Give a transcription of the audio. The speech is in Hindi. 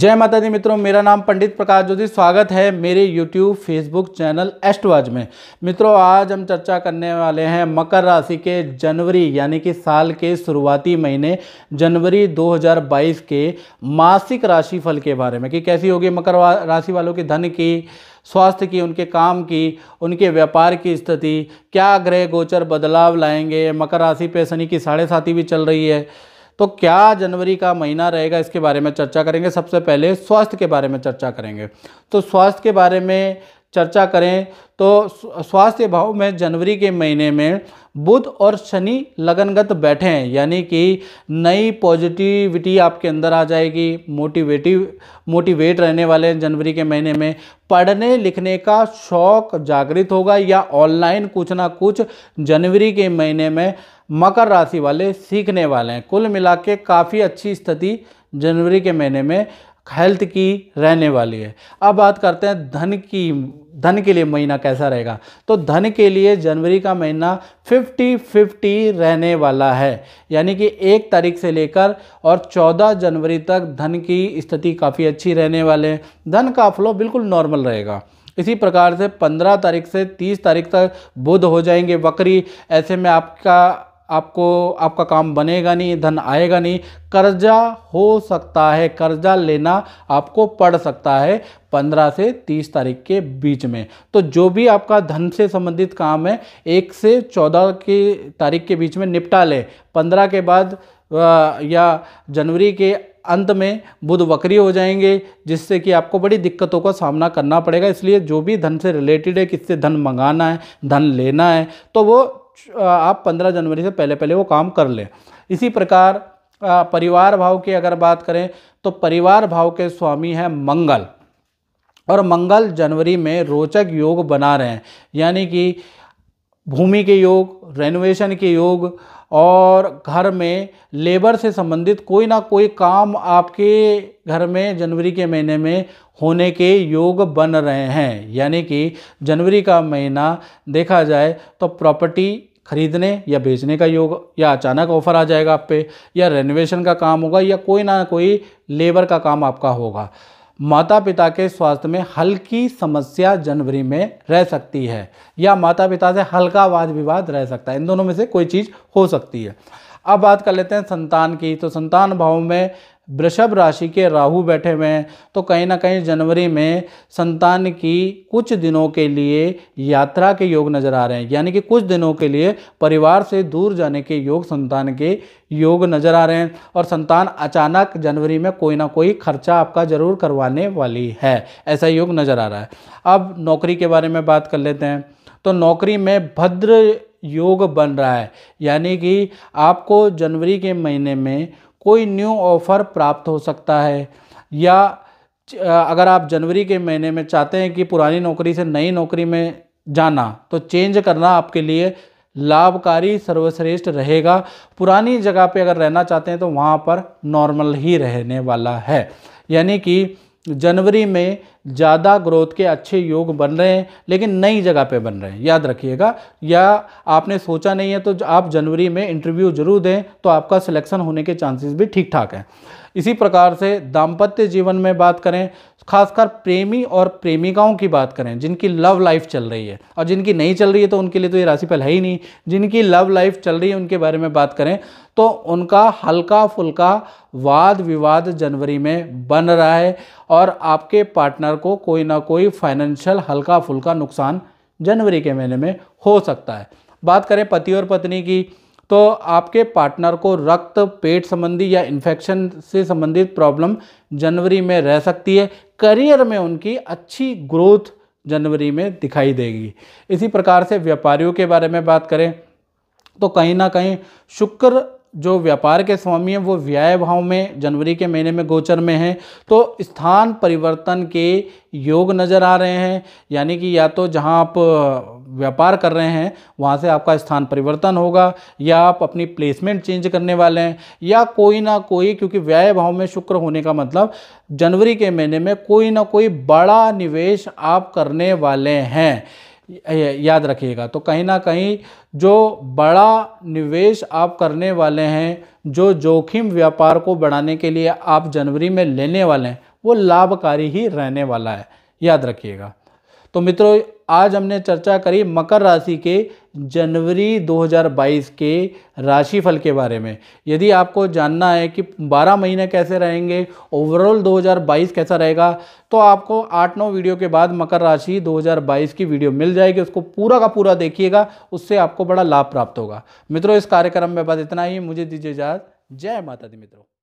जय माता दी मित्रों मेरा नाम पंडित प्रकाश ज्योति स्वागत है मेरे YouTube Facebook चैनल एस्टवाज में मित्रों आज हम चर्चा करने वाले हैं मकर राशि के जनवरी यानी कि साल के शुरुआती महीने जनवरी 2022 के मासिक राशिफल के बारे में कि कैसी होगी मकर राशि वालों के धन की स्वास्थ्य की उनके काम की उनके व्यापार की स्थिति क्या ग्रह गोचर बदलाव लाएंगे मकर राशि पे शनि की साढ़े साथी भी चल रही है तो क्या जनवरी का महीना रहेगा इसके बारे में चर्चा करेंगे सबसे पहले स्वास्थ्य के बारे में चर्चा करेंगे तो स्वास्थ्य के बारे में चर्चा करें तो स्वास्थ्य भाव में जनवरी के महीने में बुध और शनि लगनगत बैठे हैं यानी कि नई पॉजिटिविटी आपके अंदर आ जाएगी मोटिवेटिव मोटिवेट रहने वाले हैं जनवरी के महीने में पढ़ने लिखने का शौक जागृत होगा या ऑनलाइन कुछ ना कुछ जनवरी के महीने में मकर राशि वाले सीखने वाले हैं कुल मिला के काफ़ी अच्छी स्थिति जनवरी के महीने में हेल्थ की रहने वाली है अब बात करते हैं धन की धन के लिए महीना कैसा रहेगा तो धन के लिए जनवरी का महीना 50 50 रहने वाला है यानी कि एक तारीख से लेकर और 14 जनवरी तक धन की स्थिति काफ़ी अच्छी रहने वाले हैं धन का फ्लो बिल्कुल नॉर्मल रहेगा इसी प्रकार से 15 तारीख से 30 तारीख तक बुध हो जाएंगे वक्री ऐसे में आपका आपको आपका काम बनेगा नहीं धन आएगा नहीं कर्जा हो सकता है कर्जा लेना आपको पड़ सकता है 15 से 30 तारीख के बीच में तो जो भी आपका धन से संबंधित काम है एक से 14 की तारीख के बीच में निपटा ले 15 के बाद या जनवरी के अंत में बुध वक्री हो जाएंगे जिससे कि आपको बड़ी दिक्कतों का सामना करना पड़ेगा इसलिए जो भी धन से रिलेटेड है किससे धन मंगाना है धन लेना है तो वो आप 15 जनवरी से पहले पहले वो काम कर लें इसी प्रकार परिवार भाव की अगर बात करें तो परिवार भाव के स्वामी हैं मंगल और मंगल जनवरी में रोचक योग बना रहे हैं यानी कि भूमि के योग रेनोवेशन के योग और घर में लेबर से संबंधित कोई ना कोई काम आपके घर में जनवरी के महीने में होने के योग बन रहे हैं यानी कि जनवरी का महीना देखा जाए तो प्रॉपर्टी खरीदने या बेचने का योग या अचानक ऑफर आ जाएगा आप पे या रेनोवेशन का काम होगा या कोई ना कोई लेबर का काम आपका होगा माता पिता के स्वास्थ्य में हल्की समस्या जनवरी में रह सकती है या माता पिता से हल्का वाद विवाद रह सकता है इन दोनों में से कोई चीज़ हो सकती है अब बात कर लेते हैं संतान की तो संतान भाव में वृषभ राशि के राहु बैठे हुए हैं तो कहीं ना कहीं जनवरी में संतान की कुछ दिनों के लिए यात्रा के योग नज़र आ रहे हैं यानी कि कुछ दिनों के लिए परिवार से दूर जाने के योग संतान के योग नज़र आ रहे हैं और संतान अचानक जनवरी में कोई ना कोई खर्चा आपका ज़रूर करवाने वाली है ऐसा योग नज़र आ रहा है अब नौकरी के बारे में बात कर लेते हैं तो नौकरी में भद्र योग बन रहा है यानी कि आपको जनवरी के महीने में कोई न्यू ऑफ़र प्राप्त हो सकता है या अगर आप जनवरी के महीने में चाहते हैं कि पुरानी नौकरी से नई नौकरी में जाना तो चेंज करना आपके लिए लाभकारी सर्वश्रेष्ठ रहेगा पुरानी जगह पे अगर रहना चाहते हैं तो वहाँ पर नॉर्मल ही रहने वाला है यानी कि जनवरी में ज़्यादा ग्रोथ के अच्छे योग बन रहे हैं लेकिन नई जगह पे बन रहे हैं याद रखिएगा या आपने सोचा नहीं है तो आप जनवरी में इंटरव्यू जरूर दें तो आपका सिलेक्शन होने के चांसेस भी ठीक ठाक हैं इसी प्रकार से दाम्पत्य जीवन में बात करें खासकर प्रेमी और प्रेमिकाओं की बात करें जिनकी लव लाइफ चल रही है और जिनकी नहीं चल रही है तो उनके लिए तो ये राशिफल है ही नहीं जिनकी लव लाइफ चल रही है उनके बारे में बात करें तो उनका हल्का फुल्का वाद विवाद जनवरी में बन रहा है और आपके पार्टनर को कोई ना कोई फाइनेंशियल हल्का फुल्का नुकसान जनवरी के महीने में हो सकता है बात करें पति और पत्नी की तो आपके पार्टनर को रक्त पेट संबंधी या इन्फेक्शन से संबंधित प्रॉब्लम जनवरी में रह सकती है करियर में उनकी अच्छी ग्रोथ जनवरी में दिखाई देगी इसी प्रकार से व्यापारियों के बारे में बात करें तो कहीं ना कहीं शुक्र जो व्यापार के स्वामी हैं वो व्याय भाव में जनवरी के महीने में गोचर में हैं तो स्थान परिवर्तन के योग नज़र आ रहे हैं यानी कि या तो जहां आप व्यापार कर रहे हैं वहाँ से आपका स्थान परिवर्तन होगा या आप अपनी प्लेसमेंट चेंज करने वाले हैं या कोई ना कोई क्योंकि व्यय भाव में शुक्र होने का मतलब जनवरी के महीने में कोई ना कोई बड़ा निवेश आप करने वाले हैं याद रखिएगा तो कहीं ना कहीं जो बड़ा निवेश आप करने वाले हैं जो जोखिम व्यापार को बढ़ाने के लिए आप जनवरी में लेने वाले हैं वो लाभकारी ही रहने वाला है याद रखिएगा तो मित्रों आज हमने चर्चा करी मकर राशि के जनवरी 2022 के राशिफल के बारे में यदि आपको जानना है कि 12 महीने कैसे रहेंगे ओवरऑल 2022 कैसा रहेगा तो आपको 8-9 वीडियो के बाद मकर राशि 2022 की वीडियो मिल जाएगी उसको पूरा का पूरा देखिएगा उससे आपको बड़ा लाभ प्राप्त होगा मित्रों इस कार्यक्रम में बस इतना ही मुझे दीजिए इजाज़ जय माता दी मित्रों